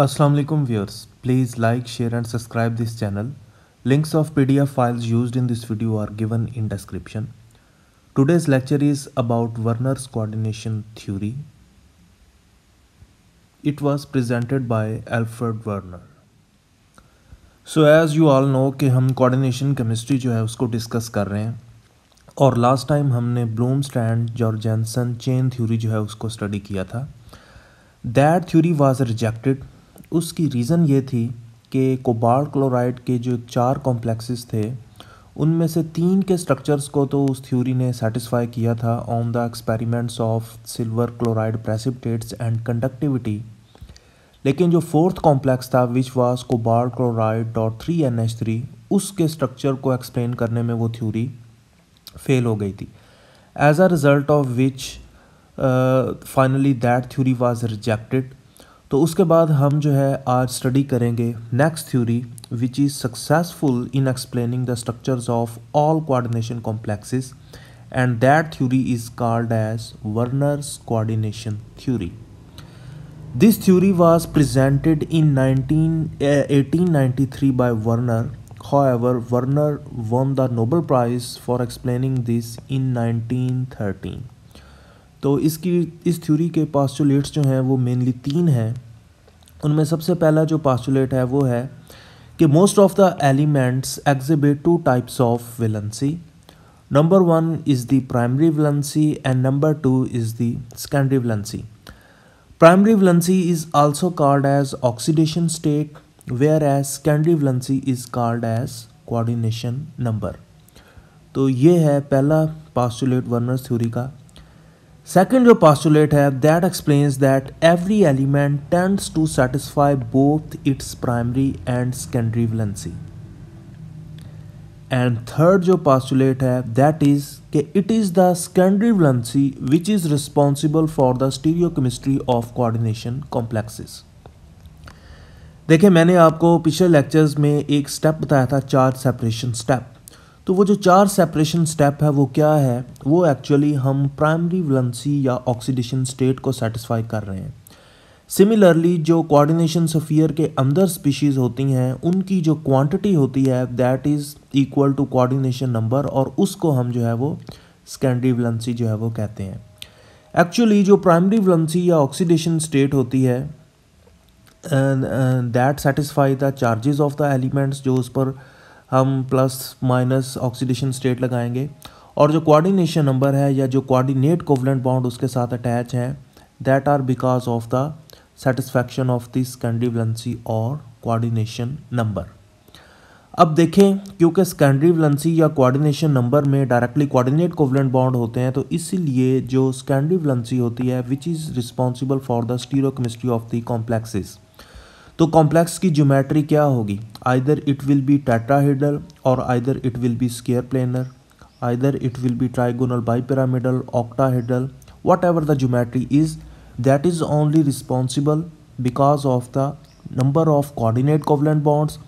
असलम वालेकुम viewers please like share and subscribe this channel links of PDF files use in this video are given in description today's lecture is about Werner's coordination theory it was presented by Alfred Werner so as you all know कि हम coordination chemistry जो है उसको discuss कर रहे हैं और last time हमने Blomstrand Jorgensen chain theory जो है उसको स्टडी किया था दैट थ्यूरी वॉज रिजेक्टेड उसकी रीज़न ये थी कि कोबाल क्लोराइड के जो चार कॉम्प्लेक्सेस थे उनमें से तीन के स्ट्रक्चर्स को तो उस थ्योरी ने सेटिस्फाई किया था on the experiments of silver chloride precipitates and conductivity लेकिन जो फोर्थ कॉम्प्लेक्स था which was cobalt chloride dot three N H three उसके स्ट्रक्चर को एक्सप्लेन करने में वो थ्योरी फेल हो गई थी as a result of which finally that theory was rejected तो उसके बाद हम जो है आज स्टडी करेंगे next theory which is successful in explaining the structures of all coordination complexes and that theory is called as Werner's coordination theory this theory was presented in 19 1893 by Werner however Werner won the Nobel prize for explaining this in 1913 तो इसकी इस theory के postulates जो हैं वो mainly तीन हैं उनमें सबसे पहला जो पास्टुलेट है वो है कि most of the elements exhibit two types of valency number one is the primary valency and number two is the secondary primary Primary is also called as oxidation state where as secondary valency is called as coordination number तो ये है पहला postulate Werner's theory का second जो postulate है that explains that every element tends to satisfy both its primary and secondary valency and third जो postulate है that is के it is the secondary valency which is responsible for the stereo chemistry of coordination complexes देखिए मैंने आपको पिछले lectures में एक step बताया था चार सेपरेशन स्टेप तो वो जो चार सेपरेशन स्टेप है वो क्या है वो एक्चुअली हम प्राइमरी वलेंसी या ऑक्सीडेशन स्टेट को सेटिस्फाई कर रहे हैं सिमिलरली जो कोऑर्डिनेशन सफ़ियर के अंदर स्पीशीज़ होती हैं उनकी जो क्वांटिटी होती है that is equal to coordination number और उसको हम जो है वो सेकेंडरी वलेंसी जो है वो कहते हैं एक्चुअली जो प्राइमरी वलेंसी या ऑक्सीडेशन स्टेट होती है that satisfy the charges of the elements जो उस पर uh, हम प्लस माइनस ऑक्सीडेशन स्टेट लगाएंगे और जो कोऑर्डिनेशन नंबर है या जो कोऑर्डिनेट कोवलेंट बाउंड उसके साथ अटैच हैं that are because of the satisfaction of this secondary और कोऑर्डिनेशन नंबर अब देखें क्योंकि सेकेंडरी वलेंसी या कोऑर्डिनेशन नंबर में डायरेक्टली कोऑर्डिनेट कोवलेंट बाउंड होते हैं तो इसीलिए जो सेकेंडरी वलेंसी होती है which is responsible for the stereochemistry of the complexes तो कॉम्प्लेक्स की ज्योमेट्री क्या होगी either it will be tetrahedral or either it will be square planar either it will be trigonal octa octahedral whatever the geometry is that is only responsible because of the number of coordinate covalent bonds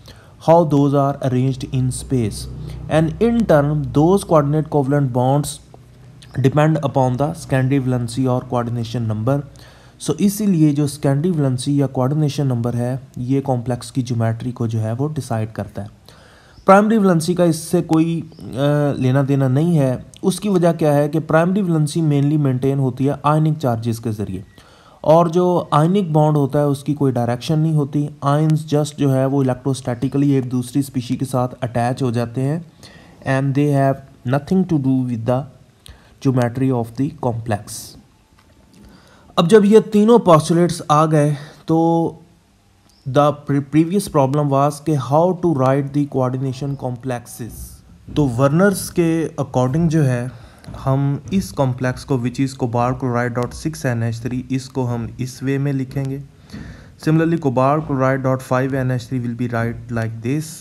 how those are arranged in space and in term those coordinate covalent bonds depend upon the secondary valency और coordination number so इसीलिए जो secondary valency या coordination number है ये complex की geometry को जो है वो डिसाइड करता है प्राइमरी वलेंसी का इससे कोई लेना देना नहीं है उसकी वजह क्या है कि प्राइमरी वलेंसी मेनली मेंटेन होती है आयनिक चार्जेस के ज़रिए और जो आयनिक बॉन्ड होता है उसकी कोई डायरेक्शन नहीं होती आयंस जस्ट जो है वो इलेक्ट्रोस्टैटिकली एक दूसरी स्पीशी के साथ अटैच हो जाते हैं and they have nothing to do with the geometry of the complex अब जब ये तीनों पॉस्टुलेट्स आ गए तो द प्रीवियस प्रॉब्लम वाज के how to write the coordination complexes तो वर्नर्स के अकॉर्डिंग जो है हम इस कॉम्प्लेक्स को which is cobalt chloride dot six N H three इसको हम इस वे में लिखेंगे similarly cobalt chloride dot five N H three will B right like this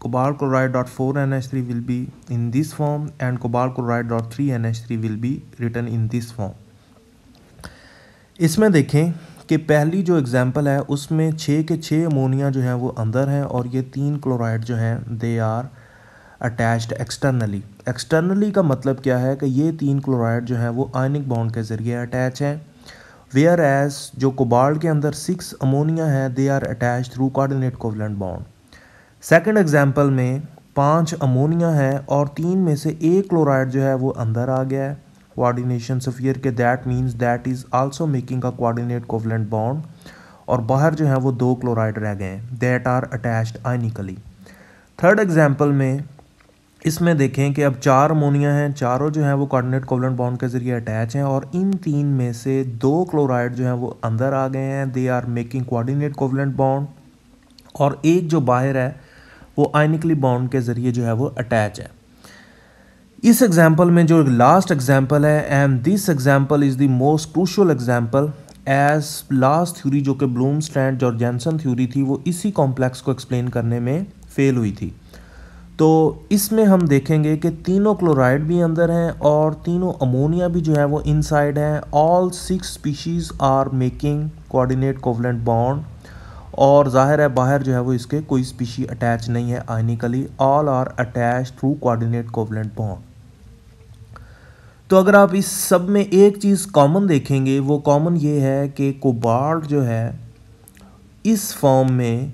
cobalt chloride dot four N H three will be in this form and cobalt chloride dot three N H three will be written in this form इसमें देखें कि पहली जो example है उसमें छः के छः अमोनिया जो हैं वो अंदर हैं और ये तीन क्लोराइड जो हैं they are attached externally externally का मतलब क्या है कि ये तीन क्लोराइड जो हैं वो आयनिक बाउंड के ज़रिए अटैच हैं वेयर एज जो कोबाल्ट के अंदर सिक्स अमोनिया हैं they are attach through coordinate covalent bond second example में पाँच अमोनिया हैं और तीन में से एक क्लोराइड जो है वो अंदर आ गया है कोऑर्डिनेशन सफ़ियर के that means that is also making a coordinate covalent bond और बाहर जो है वो दो क्लोराइड रह गए हैं that are attached ionically third example में इसमें देखें कि अब चार अमोनिया हैं चारों जो हैं वो कोऑर्डिनेट कोवलेंट बॉन्ड के ज़रिए अटैच हैं और इन तीन में से दो क्लोराइड जो हैं वो अंदर आ गए हैं they are making coordinate covalent bond और एक जो बाहर है वो आइनिकली बॉन्ड के ज़रिए जो है वो अटैच है इस एग्जाम्पल में जो लास्ट एग्जाम्पल है and this example is the most crucial example as last theory जो कि ब्लूम स्टैंड और जैनसन थ्यूरी थी वो इसी कॉम्प्लेक्स को एक्सप्लेन करने में फेल हुई थी तो इसमें हम देखेंगे कि तीनों क्लोराइड भी अंदर हैं और तीनों अमोनिया भी जो है वो इनसाइड हैं all six species are making coordinate covalent bond और ज़ाहिर है बाहर जो है वो इसके कोई स्पीशी अटैच नहीं है ionically all are attach through coordinate covalent bond तो अगर आप इस सब में एक चीज़ कॉमन देखेंगे वो कॉमन ये है कि कोबाल्ट जो है इस फॉर्म में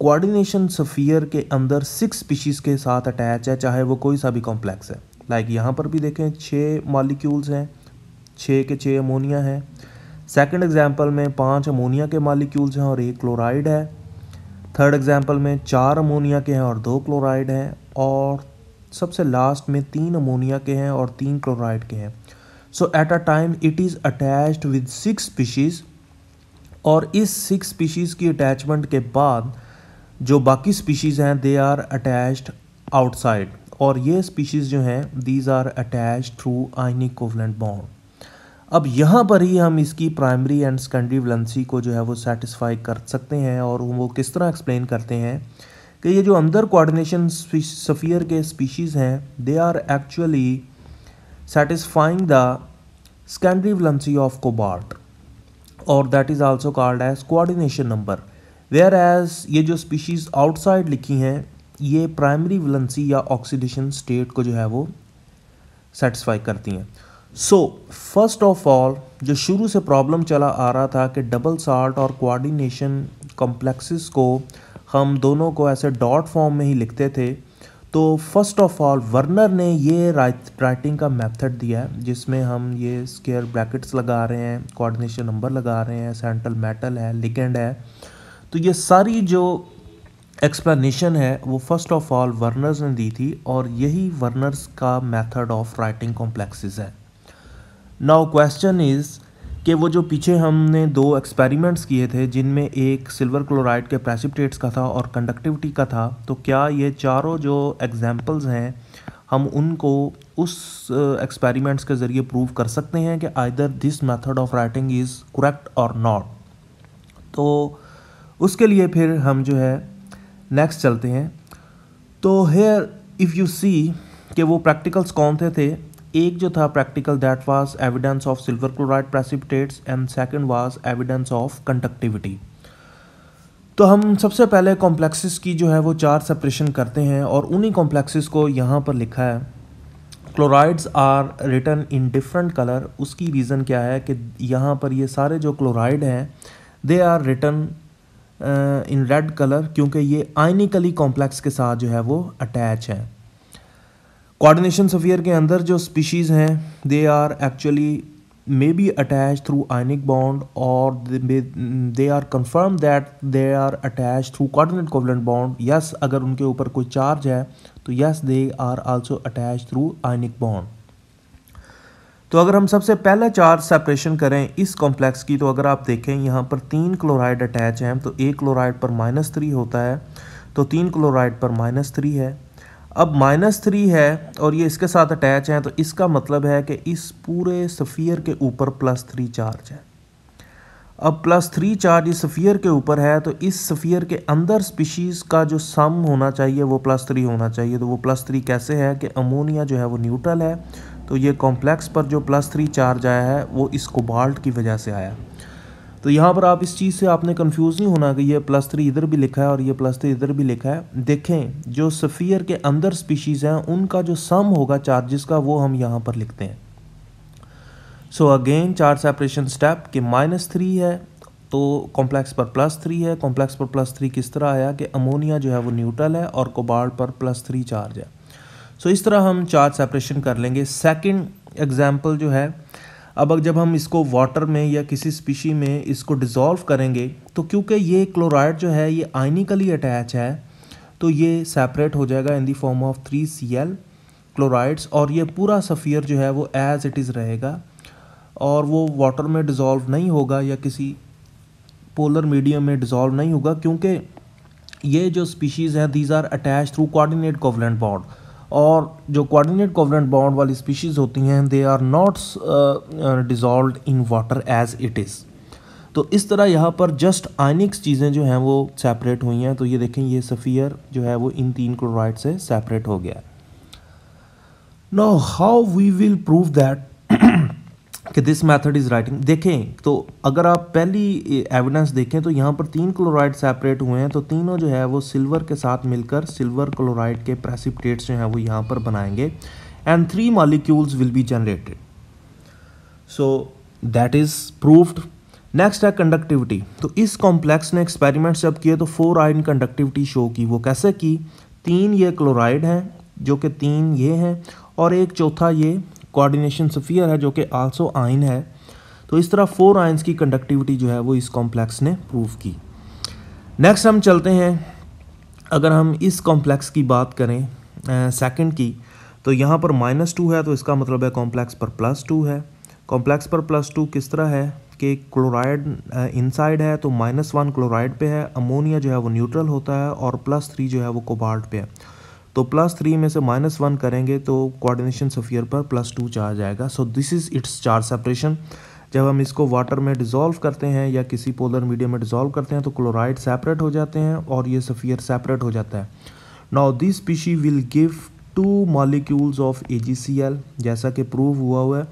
कोऑर्डिनेशन सफ़ियर के अंदर सिक्स स्पीशीज़ के साथ अटैच है चाहे वो कोई सा भी कॉम्प्लेक्स है लाइक यहाँ पर भी देखें छः मालिक्यूल्स हैं छः के छः अमोनिया हैं सेकंड एग्जांपल में पांच अमोनिया के मालिक्यूल्स हैं और एक क्लोराइड है थर्ड एग्जांपल में चार अमोनिया के हैं और दो क्लोराइड हैं और सबसे लास्ट में तीन अमोनिया के हैं और तीन क्लोराइड के हैं so at a time it is attached with six species और इस सिक्स स्पीशीज़ की अटैचमेंट के बाद जो बाकी स्पीशीज़ हैं दे आर अटैच्ड आउटसाइड और ये स्पीशीज़ जो हैं these are attach through ionic covalent bond अब यहाँ पर ही हम इसकी प्राइमरी एंड सेकेंडरी वलेंसी को जो है वो सेटिस्फाई कर सकते हैं और वो किस तरह एक्सप्लेन करते हैं कि ये जो अंदर कोऑर्डिनेशन सफ़ियर के स्पीशीज़ हैं they are actually satisfying the secondary valency of cobalt और that is also called as coordination number whereas ये जो स्पीशीज़ आउटसाइड लिखी हैं ये प्राइमरी वलंसी या ऑक्सीडेशन स्टेट को जो है वो सेटिस्फाई करती हैं सो फर्स्ट ऑफ ऑल जो शुरू से प्रॉब्लम चला आ रहा था कि डबल साल्ट और कोऑर्डिनेशन कॉम्प्लेक्सेस को हम दोनों को ऐसे डॉट फॉर्म में ही लिखते थे तो फर्स्ट ऑफ ऑल वर्नर ने ये राइटिंग का मेथड दिया है जिसमें हम ये स्केयर ब्रैकेट्स लगा रहे हैं कोऑर्डिनेशन नंबर लगा रहे हैं सेंट्रल मेटल है लिकेंड है तो ये सारी जो एक्सप्लेनेशन है वो फर्स्ट ऑफ ऑल वर्नर्स ने दी थी और यही वर्नर्स का मेथड ऑफ राइटिंग कॉम्प्लेक्सेस है नाउ क्वेश्चन इज़ कि वो जो पीछे हमने दो एक्सपेरिमेंट्स किए थे जिनमें एक सिल्वर क्लोराइड के प्रेसिपिटेट्स का था और कंडक्टिविटी का था तो क्या ये चारों जो एग्जांपल्स हैं हम उनको उस एक्सपेरिमेंट्स के ज़रिए प्रूव कर सकते हैं कि either this method of writing is correct और नॉट तो उसके लिए फिर हम जो है नेक्स्ट चलते हैं तो हेयर इफ़ यू सी कि वो प्रैक्टिकल्स कौन से थे, थे एक जो था practical that was evidence of silver chloride precipitates and second was evidence of conductivity तो हम सबसे पहले कॉम्प्लेक्सेस की जो है वो चार सेपरेशन करते हैं और उन्हीं कॉम्प्लेक्सेस को यहाँ पर लिखा है chlorides are written in different colour उसकी रीज़न क्या है कि यहाँ पर ये सारे जो क्लोराइड हैं they are written in red colour क्योंकि ये आइनिकली कॉम्प्लेक्स के साथ जो है वो अटैच हैं कॉर्डिनेशन सफियर के अंदर जो स्पीशीज़ हैं they are actually may be attach through ionic bond और they are confirm that they are attach through coordinate covalent bond yes अगर उनके ऊपर कोई चार्ज है तो yes they are also attach through ionic bond तो अगर हम सबसे पहला चार्ज सेपरेशन करें इस कॉम्प्लेक्स की तो अगर आप देखें यहाँ पर तीन क्लोराइड अटैच हैं तो एक क्लोराइड पर माइनस थ्री होता है तो तीन क्लोराइड पर माइनस थ्री है अब माइनस थ्री है और ये इसके साथ अटैच है तो इसका मतलब है कि इस पूरे सफ़ियर के ऊपर प्लस थ्री चार्ज है अब प्लस थ्री चार्ज इस सफ़ियर के ऊपर है तो इस सफ़ियर के अंदर स्पीशीज़ का जो सम होना चाहिए वो प्लस थ्री होना चाहिए तो वो प्लस थ्री कैसे है कि अमोनिया जो है वो न्यूट्रल है तो ये कॉम्प्लेक्स पर जो प्लस थ्री चार्ज आया है वो इस कोबाल्ट की वजह से आया तो यहाँ पर आप इस चीज़ से आपने कंफ्यूज नहीं होना कि ये प्लस थ्री इधर भी लिखा है और ये प्लस थ्री इधर भी लिखा है देखें जो सफ़ियर के अंदर स्पीशीज़ हैं उनका जो सम होगा चार्जेस का वो हम यहाँ पर लिखते हैं so again charge separation step कि माइनस थ्री है तो कॉम्प्लेक्स पर प्लस थ्री है कॉम्प्लेक्स पर प्लस थ्री किस तरह आया कि अमोनिया जो है वो न्यूट्रल है और कोबाल्ट पर प्लस थ्री चार्ज है सो so, इस तरह हम चार्ज सेपरेशन कर लेंगे सेकंड एग्जांपल जो है अब जब हम इसको वाटर में या किसी स्पीशी में इसको डिज़ोल्व करेंगे तो क्योंकि ये क्लोराइड जो है ये आइनिकली अटैच है तो ये सेपरेट हो जाएगा in the form of three C L chlorides और ये पूरा सफ़ियर जो है वो एज इट इज़ रहेगा और वो वाटर में डिज़ोल्व नहीं होगा या किसी पोलर मीडियम में डिज़ोल्व नहीं होगा क्योंकि ये जो स्पीशीज़ हैं these are attach through coordinate covalent bond और जो कोऑर्डिनेट कोवरेंट बॉन्ड वाली स्पीशीज़ होती हैं they are not dissolve in water as it is तो इस तरह यहाँ पर जस्ट आइनिक्स चीज़ें जो हैं वो सेपरेट हुई हैं तो ये देखें ये सफ़ीयर जो है वो इन तीन क्लोराइड से सेपरेट हो गया no how we will prove that कि दिस मेथड इज़ राइटिंग देखें तो अगर आप पहली एविडेंस देखें तो यहाँ पर तीन क्लोराइड सेपरेट हुए हैं तो तीनों जो है वो सिल्वर के साथ मिलकर सिल्वर क्लोराइड के प्रेसिपटेट्स जो हैं वो यहाँ पर बनाएंगे and three molecules will be generated so that is proofed next है कंडक्टिविटी तो इस कॉम्प्लेक्स ने एक्सपेरिमेंट्स जब किए तो फोर आइन कंडक्टिविटी शो की वो कैसे की तीन ये क्लोराइड हैं जो कि तीन ये हैं और एक चौथा ये कोऑर्डिनेशन सफ़ियर है जो कि आल्सो आइन है तो इस तरह फोर आइंस की कंडक्टिविटी जो है वो इस कॉम्प्लेक्स ने प्रूव की नेक्स्ट हम चलते हैं अगर हम इस कॉम्प्लेक्स की बात करें सेकंड की तो यहाँ पर माइनस टू है तो इसका मतलब है कॉम्प्लेक्स पर प्लस टू है कॉम्प्लेक्स पर प्लस टू किस तरह है कि क्लोराइड इनसाइड है तो माइनस वन क्लोराइड पे है अमोनिया जो है वो न्यूट्रल होता है और प्लस थ्री जो है वो कोबाल्ट पे है तो प्लस थ्री में से माइनस वन करेंगे तो कोऑर्डिनेशन सफ़ियर पर प्लस टू चार्ज जाएगा so this is its charge separation जब हम इसको वाटर में डिज़ोल्व करते हैं या किसी पोलर मीडियम में डिज़ोल्व करते हैं तो क्लोराइड सेपरेट हो जाते हैं और ये सफ़ियर सेपरेट हो जाता है now this species will give two molecules of a जैसा कि प्रूव हुआ हुआ है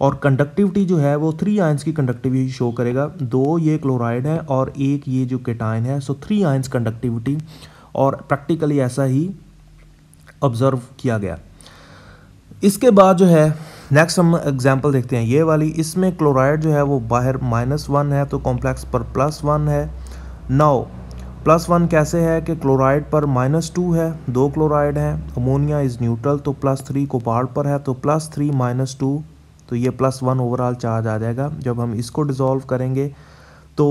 और कंडक्टिविटी जो है वो थ्री आयंस की कंडक्टिविटी शो करेगा दो ये क्लोराइड है और एक ये जो केटाइन है सो थ्री आयंस कंडक्टिविटी और प्रैक्टिकली ऐसा ही ऑब्ज़र्व किया गया इसके बाद जो है नेक्स्ट हम एग्जाम्पल देखते हैं ये वाली इसमें क्लोराइड जो है वो बाहर माइनस वन है तो कॉम्प्लेक्स पर प्लस वन है नौ प्लस वन कैसे है कि क्लोराइड पर माइनस टू है दो क्लोराइड हैं अमोनिया इज़ न्यूट्रल तो प्लस थ्री कोपार्ड पर है तो प्लस थ्री माइनस टू तो ये प्लस वन ओवरऑल चार्ज आ जाएगा जब हम इसको डिज़ोल्व करेंगे तो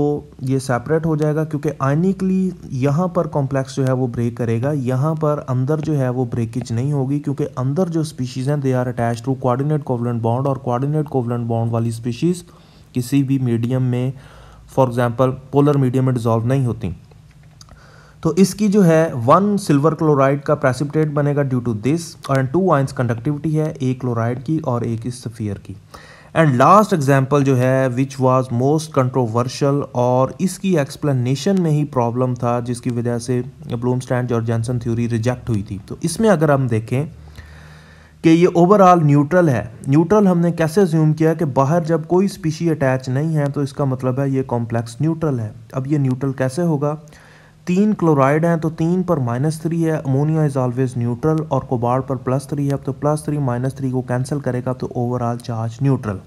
ये सेपरेट हो जाएगा क्योंकि आयनिकली यहाँ पर कॉम्प्लेक्स जो है वो ब्रेक करेगा यहाँ पर अंदर जो है वो ब्रेकेज नहीं होगी क्योंकि अंदर जो स्पीशीज़ हैं they are attach to coordinate covalent bond और कोऑर्डिनेट कोवलेंट बॉन्ड वाली स्पीशीज़ किसी भी मीडियम में फॉर एग्ज़ाम्पल पोलर मीडियम में डिज़ोल्व नहीं होती तो इसकी जो है वन सिल्वर क्लोराइड का प्रेसिपिटेट बनेगा ड्यू टू दिस और टू आइंस कंडक्टिविटी है एक क्लोराइड की और एक स्फीयर की एंड लास्ट एग्जाम्पल जो है विच वाज मोस्ट कंट्रोवर्शल और इसकी एक्सप्लेनेशन में ही प्रॉब्लम था जिसकी वजह से ब्लूम स्टैंड और जैनसन थ्योरी रिजेक्ट हुई थी तो इसमें अगर हम देखें कि ये ओवरऑल न्यूट्रल है न्यूट्रल हमने कैसे ज्यूम किया कि बाहर जब कोई स्पीशी अटैच नहीं है तो इसका मतलब है ये कॉम्प्लेक्स न्यूट्रल है अब ये न्यूट्रल कैसे होगा तीन क्लोराइड हैं तो तीन पर माइनस थ्री है अमोनिया इज़ ऑलवेज न्यूट्रल और कोबार पर प्लस थ्री है अब तो प्लस थ्री माइनस थ्री को कैंसिल करेगा तो ओवरऑल चार्ज न्यूट्रल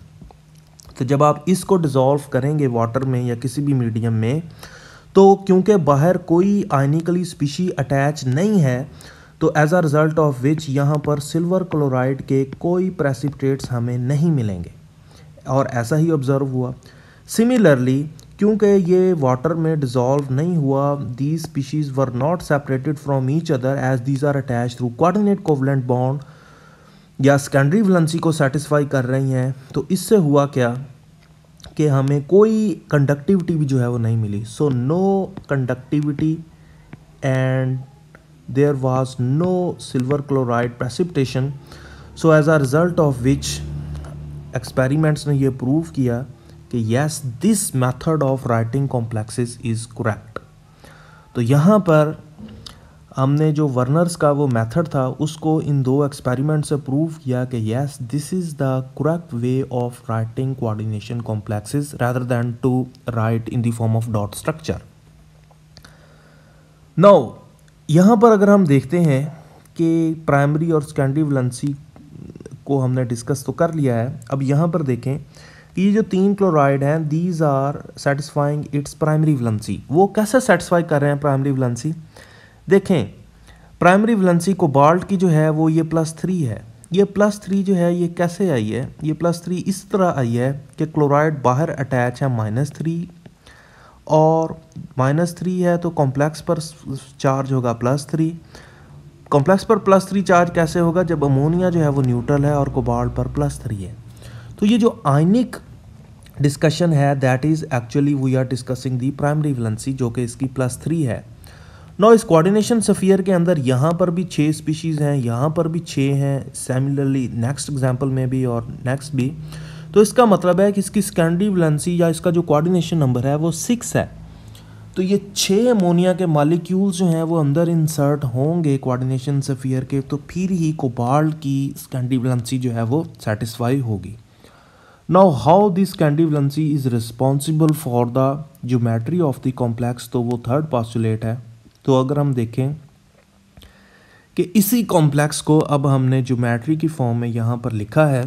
तो जब आप इसको डिज़ोल्व करेंगे वाटर में या किसी भी मीडियम में तो क्योंकि बाहर कोई आइनिकली स्पीशी अटैच नहीं है तो as a result of which यहाँ पर सिल्वर क्लोराइड के कोई प्रेसिपिटेट्स हमें नहीं मिलेंगे और ऐसा ही ऑब्ज़र्व हुआ सिमिलरली क्योंकि ये वाटर में डिज़ोल्व नहीं हुआ these species were not separated from each other as these are attach through coordinate covalent bond या सेकेंडरी वलेंसी को सेटिस्फाई कर रही हैं तो इससे हुआ क्या कि हमें कोई कंडक्टिविटी भी जो है वो नहीं मिली so no conductivity and there was no silver chloride precipitation so as a result of which experiments ने ये प्रूव किया कि yes this method of writing complexes is correct तो यहाँ पर हमने जो वर्नर्स का वो मेथड था उसको इन दो एक्सपेरिमेंट से प्रूव किया कि yes this is the correct way of writing coordination complexes rather than to write in the form of dot structure now यहाँ पर अगर हम देखते हैं कि प्राइमरी और सेकेंडरी वलेंसी को हमने डिस्कस तो कर लिया है अब यहाँ पर देखें ये जो तीन क्लोराइड हैं these are satisfying its primary valency वो कैसे सेटिस्फाई कर रहे हैं प्राइमरी वलेंसी देखें प्राइमरी वलेंसी कोबाल्ट की जो है वो ये प्लस थ्री है ये प्लस थ्री जो है ये कैसे आई है ये प्लस थ्री इस तरह आई है कि क्लोराइड बाहर अटैच है माइनस थ्री और माइनस थ्री है तो कॉम्प्लेक्स पर चार्ज होगा प्लस थ्री कॉम्प्लेक्स पर प्लस थ्री चार्ज कैसे होगा जब अमोनिया जो है वो न्यूट्रल है और कोबाल्ट पर प्लस थ्री है तो ये जो आयनिक डिस्कशन है that is actually we are discussing the primary valency जो कि इसकी प्लस थ्री है नो इस कोऑर्डिनेशन सफ़ियर के अंदर यहाँ पर भी छः स्पीशीज़ हैं यहाँ पर भी छः हैं सिमिलरली नेक्स्ट एग्जाम्पल में भी और नेक्स्ट भी तो इसका मतलब है कि इसकी सेकेंडरी वलेंसी या इसका जो कोऑर्डिनेशन नंबर है वो सिक्स है तो ये छः अमोनिया के मालिक्यूल्स जो हैं वो अंदर इंसर्ट होंगे कोऑर्डिनेशन सफ़ियर के तो फिर ही कोबाल्ट की सेकेंडरी वलेंसी जो है वो सेटिस्फाई होगी now how this candivalency is responsible for the geometry of the complex तो वो थर्ड पॉस्टुलेट है तो अगर हम देखें कि इसी कॉम्प्लेक्स को अब हमने ज्योमेट्री की फॉर्म में यहाँ पर लिखा है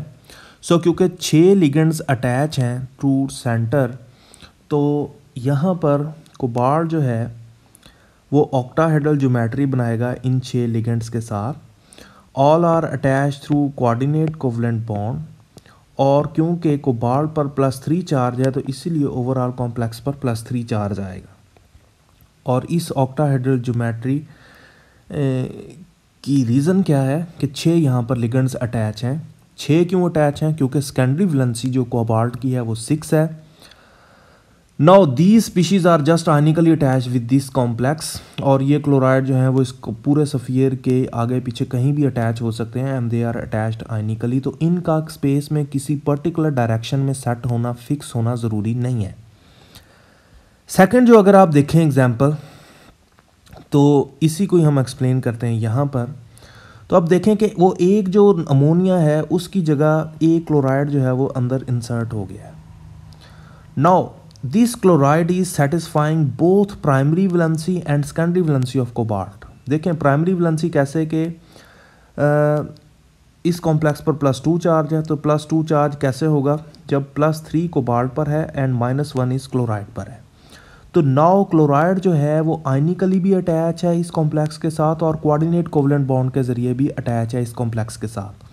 सो so, क्योंकि छः लिगेंड्स अटैच हैं टू सेंटर तो यहाँ पर कुबार जो है वो ऑक्टाहेडल ज्योमेट्री बनाएगा इन छः लिगेंड्स के साथ all are attach through coordinate covalent bond और क्योंकि कोबाल्ट पर प्लस थ्री चार्ज है तो इसीलिए ओवरऑल कॉम्प्लेक्स पर प्लस थ्री चार्ज आएगा और इस ऑक्टाहेड्रल जोमेट्री की रीज़न क्या है कि छः यहाँ पर लिगेंड्स अटैच हैं छः क्यों अटैच हैं क्योंकि सेकेंडरी वलेंसी जो कोबाल्ट की है वो सिक्स है now the species are just ionically attach with this complex और ये क्लोराइड जो है वो इस पूरे सफ़ियर के आगे पीछे कहीं भी अटैच हो सकते हैं and they are attached ionically तो इनका स्पेस में किसी पर्टिकुलर डायरेक्शन में सेट होना फिक्स होना ज़रूरी नहीं है सेकेंड जो अगर आप देखें एग्जाम्पल तो इसी को ही हम एक्सप्लेन करते हैं यहाँ पर तो आप देखें कि वो एक जो अमोनिया है उसकी जगह एक क्लोराइड जो है वो अंदर इंसर्ट हो गया है now this chloride is satisfying both primary valency and secondary valency of cobalt देखें प्राइमरी वलेंसी कैसे कि इस कॉम्प्लेक्स पर प्लस टू चार्ज है तो प्लस टू चार्ज कैसे होगा जब प्लस थ्री कोबाल्ट पर है एंड माइनस वन इस क्लोराइड पर है तो नाव क्लोराइड जो है वो आइनिकली भी अटैच है इस कॉम्प्लेक्स के साथ और कोऑर्डिनेट कोवलेंट बाउंड के ज़रिए भी अटैच है इस कॉम्प्लेक्स के साथ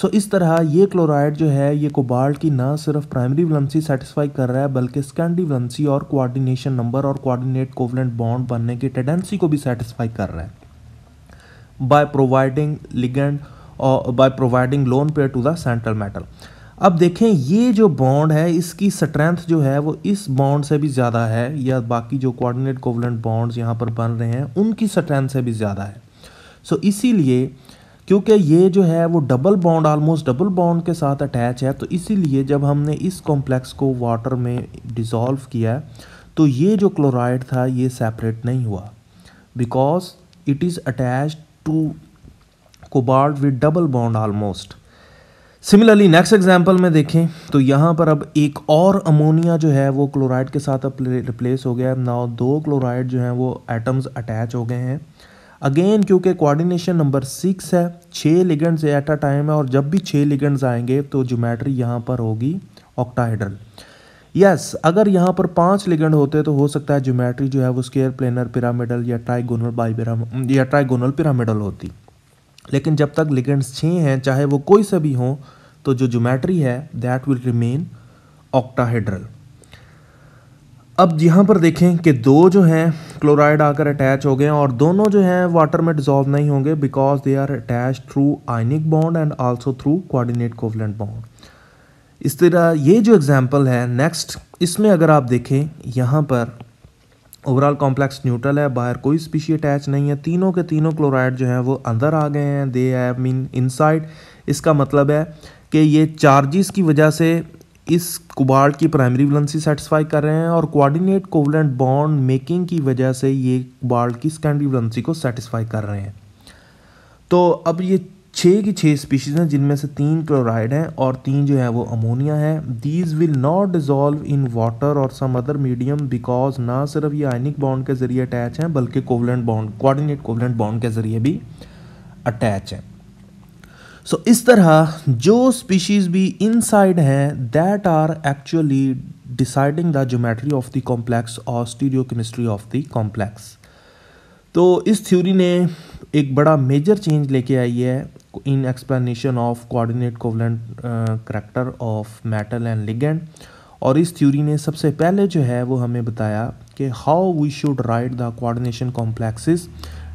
सो इस तरह ये क्लोराइड जो है ये कोबाल्ट की ना सिर्फ प्राइमरी वलमसी सेटिस्फाई कर रहा है बल्कि सेकेंडरी वलमसी और कोऑर्डिनेशन नंबर और कोऑर्डिनेट कोवलेंट बॉन्ड बनने की टेंडेंसी को भी सेटिस्फाई कर रहा है बाय प्रोवाइडिंग लिगेंड और by providing lone pair to the central metal अब देखें ये जो बॉन्ड है इसकी स्ट्रेंथ जो है वो इस बॉन्ड से भी ज़्यादा है या बाकी जो कोऑर्डिनेट कोवलेंट बॉन्ड्स यहाँ पर बन रहे हैं उनकी स्ट्रेंथ से भी ज़्यादा है सो so, इसीलिए क्योंकि ये जो है वो double bond almost double bond के साथ अटैच है तो इसीलिए जब हमने इस कॉम्प्लेक्स को वाटर में डिज़ोल्व किया तो ये जो क्लोराइड था ये सेपरेट नहीं हुआ because it is attach to cobalt with double bond almost similarly next example में देखें तो यहाँ पर अब एक और अमोनिया जो है वो क्लोराइड के साथ अब रिप्लेस हो गया नाउ दो क्लोराइड जो हैं वो एटम्स अटैच हो गए हैं अगेन क्योंकि कोऑर्डिनेशन नंबर सिक्स है छः लिगेंड्स एट अ टाइम है और जब भी छः लिगेंड्स आएंगे तो ज्योमेट्री यहाँ पर होगी ऑक्टाहेड्रल यस yes, अगर यहाँ पर पांच लिगेंड होते तो हो सकता है ज्योमेट्री जो है वो स्केयर प्लेनर पिरामिडल या ट्राइगोनल बाई या ट्राइगोनल पिरामिडल होती लेकिन जब तक लिगेंड्स छः हैं चाहे वो कोई सा भी हों तो जो ज्योमेट्री है दैट विल रिमेन ऑक्टाहेड्रल अब यहाँ पर देखें कि दो जो हैं क्लोराइड आकर अटैच हो गए हैं और दोनों जो हैं वाटर में डिजॉल्व नहीं होंगे because they are attach through ionic bond and also through coordinate covalent bond इस तरह ये जो एग्जांपल है नेक्स्ट इसमें अगर आप देखें यहाँ पर ओवरऑल कॉम्प्लेक्स न्यूट्रल है बाहर कोई स्पीशी अटैच नहीं है तीनों के तीनों क्लोराइड जो हैं वो अंदर आ गए हैं दे आई मीन इनसाइड इसका मतलब है कि ये चार्जिस की वजह से इस कुबाड़ की प्राइमरी वलेंसी सेटिस्फाई कर रहे हैं और कोऑर्डिनेट कोवलेंट बॉन्ड मेकिंग की वजह से ये कुबाड़ की सेकेंडरी वलेंसी को सेटिस्फाई कर रहे हैं तो अब ये छः की छः स्पीशीज़ हैं जिनमें से तीन क्लोराइड हैं और तीन जो है वो अमोनिया है these will not dissolve in water और सम अदर मीडियम बिकॉज ना सिर्फ ये आयनिक बॉन्ड के ज़रिए अटैच हैं बल्कि covalent bond coordinate covalent bond के ज़रिए भी अटैच हैं सो इस तरह जो स्पीशीज़ भी इनसाइड हैं that are actually deciding the geometry of the complex और stereo chemistry of the complex तो इस थ्योरी ने एक बड़ा मेजर चेंज लेके आई है in explanation of coordinate covalent character of metal and ligand और इस थ्योरी ने सबसे पहले जो है वो हमें बताया कि how we should write the coordination complexes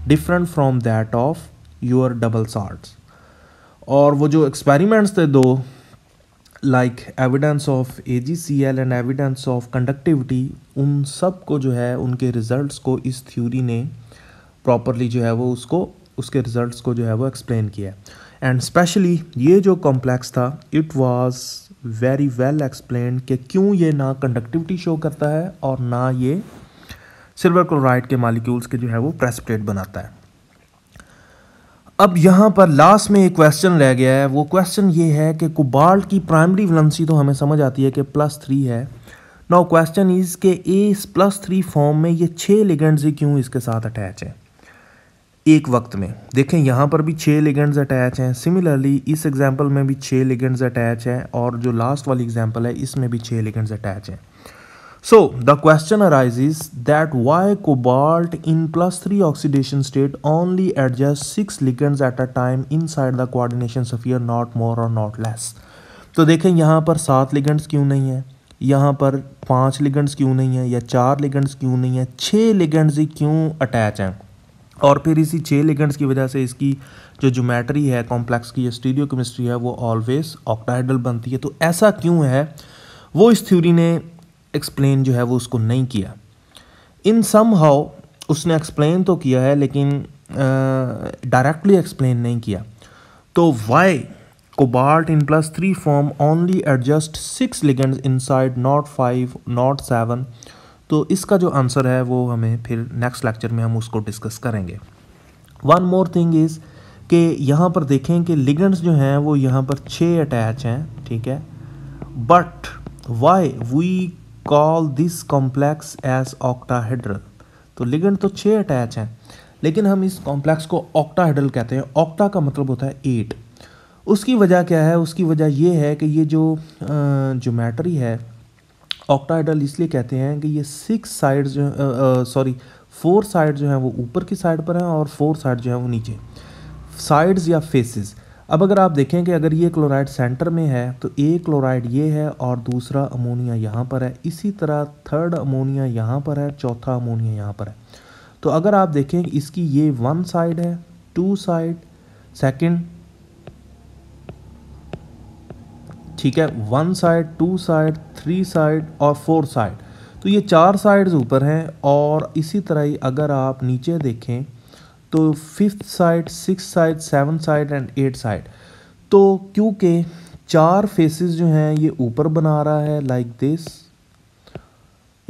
different from that of your double salts और वो जो एक्सपेरिमेंट्स थे दो like evidence of A G C L and evidence of conductivity उन सब को जो है उनके रिज़ल्ट्स को इस थ्योरी ने प्रॉपरली जो है वो उसको उसके रिज़ल्ट्स को जो है वो एक्सप्लेन किया एंड स्पेशली ये जो कॉम्प्लेक्स था it was very well explain कि क्यों ये ना कंडक्टिविटी शो करता है और ना ये सिल्वर क्लोराइड के मालिक्यूल्स के जो है वो प्रेसप्लेट बनाता है अब यहाँ पर लास्ट में एक क्वेश्चन रह गया है वो क्वेश्चन ये है कि कुबाल्ट की प्राइमरी वलेंसी तो हमें समझ आती है कि प्लस थ्री है नाउ क्वेश्चन इज़ के ए इस प्लस थ्री फॉर्म में ये छः लिगेंड्स ही क्यों इसके साथ अटैच हैं एक वक्त में देखें यहाँ पर भी छः लिगेंड्स अटैच हैं सिमिलरली इस एग्जाम्पल में भी छः लिगेंड्स अटैच हैं और जो लास्ट वाली एग्जाम्पल है इसमें भी छः लिगेंड्स अटैच हैं So the question arises that why cobalt in plus 3 oxidation state only adjusts 6 ligands at a time inside the coordination sphere not more or not less. तो देखें यहाँ पर सात लिगेंड्स क्यों नहीं है यहाँ पर पांच लिगेंड्स क्यों नहीं है या चार लिगेंड्स क्यों नहीं है छः लिगेंड्स ही क्यों अटैच हैं और फिर इसी छः लिगेंड्स की वजह से इसकी जो जोमेट्री है कॉम्प्लेक्स की स्टीरियो केमिस्ट्री है वो ऑलवेज ऑक्टाहाइड्रल बनती है तो ऐसा क्यों है वो इस थ्योरी ने एक्सप्लेन जो है वो उसको नहीं किया इन सम हाउ उसने एक्सप्लेन तो किया है लेकिन डायरेक्टली एक्सप्लेन नहीं किया तो why cobalt in plus three form only adjust six ligands inside not five not seven तो इसका जो आंसर है वो हमें फिर नेक्स्ट लेक्चर में हम उसको डिस्कस करेंगे वन मोर थिंग इज़ कि यहाँ पर देखें कि लिगेंड्स जो हैं वो यहाँ पर छः अटैच हैं ठीक है but why we call this complex as octahedral तो लिगेंड तो छः अटैच हैं लेकिन हम इस कॉम्प्लेक्स को ऑक्टाहेड्रल कहते हैं ऑक्टा का मतलब होता है एट उसकी वजह क्या है उसकी वजह यह है कि ये जो मैटरी है ऑक्टाहेड्रल इसलिए कहते हैं कि ये सिक्स साइड जो सॉरी फोर साइड जो हैं वो ऊपर की साइड पर हैं और फोर साइड जो हैं वो नीचे साइड्स या फेसेस अब अगर आप देखें कि अगर ये क्लोराइड सेंटर में है तो एक क्लोराइड ये है और दूसरा अमोनिया यहाँ पर है इसी तरह थर्ड अमोनिया यहाँ पर है चौथा अमोनिया यहाँ पर है तो अगर आप देखें इसकी ये वन साइड है टू साइड सेकंड ठीक है one side two side three side और फोर साइड तो ये चार साइड्स ऊपर हैं और इसी तरह ही अगर आप नीचे देखें तो fifth side six side seven side and eight side तो क्योंकि चार फेसेस जो हैं ये ऊपर बना रहा है लाइक like दिस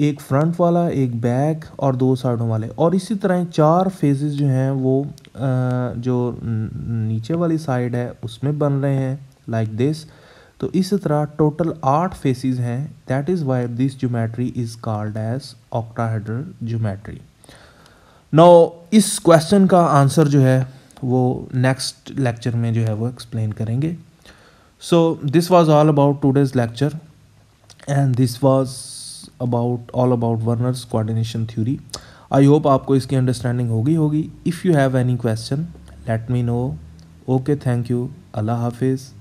एक फ्रंट वाला एक बैक और दो साइडों वाले और इसी तरह चार फेसेस जो हैं वो जो नीचे वाली साइड है उसमें बन रहे हैं लाइक like दिस तो इस तरह टोटल आठ फेसेस हैं that is why this geometry is called as octahedral geometry no इस क्वेश्चन का आंसर जो है वो नेक्स्ट लेक्चर में जो है वो एक्सप्लेन करेंगे so this was all about today's lecture and this was about all about Werner's coordination theory I hope आपको इसकी अंडरस्टैंडिंग होगी होगी if you have any question let me know okay thank you अल्लाह हाफिज़